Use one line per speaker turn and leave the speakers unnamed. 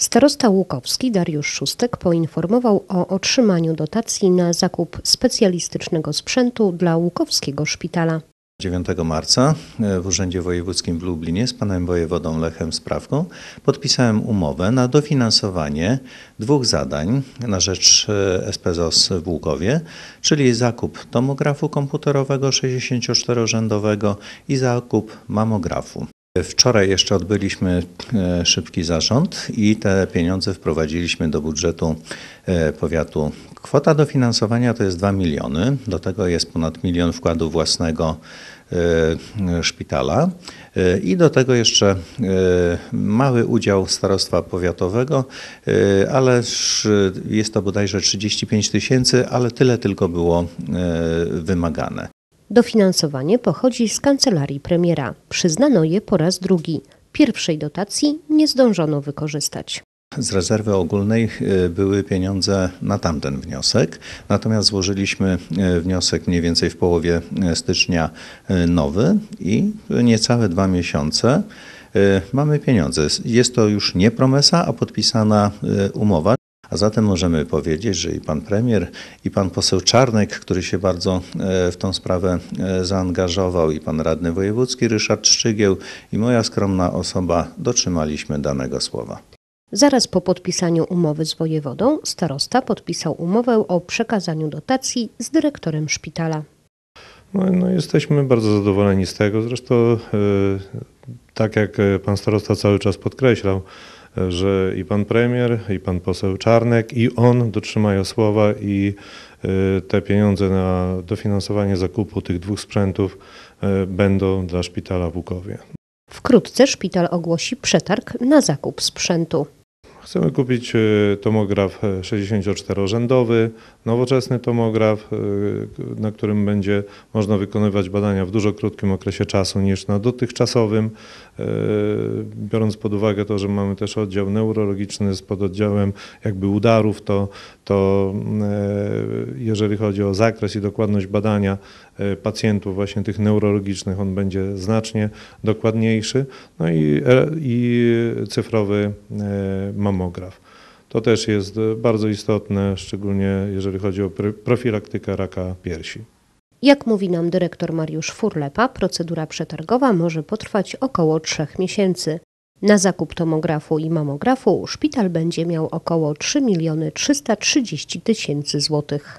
Starosta Łukowski Dariusz Szóstek poinformował o otrzymaniu dotacji na zakup specjalistycznego sprzętu dla Łukowskiego Szpitala.
9 marca e, w Urzędzie Wojewódzkim w Lublinie z panem wojewodą Lechem Sprawką podpisałem umowę na dofinansowanie dwóch zadań na rzecz SPZOS e, w Łukowie, czyli zakup tomografu komputerowego 64-rzędowego i zakup mamografu. Wczoraj jeszcze odbyliśmy e, szybki zarząd i te pieniądze wprowadziliśmy do budżetu e, powiatu. Kwota dofinansowania to jest 2 miliony, do tego jest ponad milion wkładu własnego e, szpitala i do tego jeszcze mały udział starostwa powiatowego, ale jest to bodajże 35 tysięcy, ale tyle tylko było wymagane.
Dofinansowanie pochodzi z kancelarii premiera. Przyznano je po raz drugi. Pierwszej dotacji nie zdążono wykorzystać.
Z rezerwy ogólnej e, były pieniądze na tamten wniosek, natomiast złożyliśmy e, wniosek mniej więcej w połowie e, stycznia nowy i niecałe dwa miesiące mamy pieniądze. Jest to już nie promesa, a podpisana umowa. A zatem możemy powiedzieć, że i pan premier, i pan poseł Czarnek, który się bardzo e, w tą sprawę e, zaangażował, i pan radny wojewódzki Ryszard Szczygieł, i moja skromna osoba dotrzymaliśmy danego słowa.
Zaraz po podpisaniu umowy z wojewodą starosta podpisał umowę o przekazaniu dotacji z dyrektorem szpitala. No, no
jesteśmy bardzo zadowoleni z tego. Zresztą, e, tak jak pan starosta cały czas podkreślał, że i pan premier, i pan poseł Czarnek, i on dotrzymają słowa i y, te pieniądze na dofinansowanie zakupu tych dwóch sprzętów y, będą dla szpitala w Łukowie.
Wkrótce szpital ogłosi przetarg na zakup sprzętu.
Chcemy kupić e, tomograf 64-rzędowy, e, nowoczesny tomograf, e, na którym będzie można wykonywać badania w dużo krótkim okresie czasu niż na dotychczasowym, biorąc pod uwagę to, że mamy też oddział neurologiczny z pododdziałem jakby udarów, to, to mm, jeżeli chodzi o zakres i dokładność badania pacjentów właśnie tych neurologicznych, on będzie znacznie dokładniejszy, no i, i cyfrowy mam to też jest e, bardzo istotne, szczególnie jeżeli chodzi o profilaktykę raka piersi.
Jak mówi nam dyrektor Mariusz Furlepa, procedura przetargowa może potrwać około 3 miesięcy. Na zakup tomografu i mamografu szpital będzie miał około 3 miliony 330 tysięcy złotych.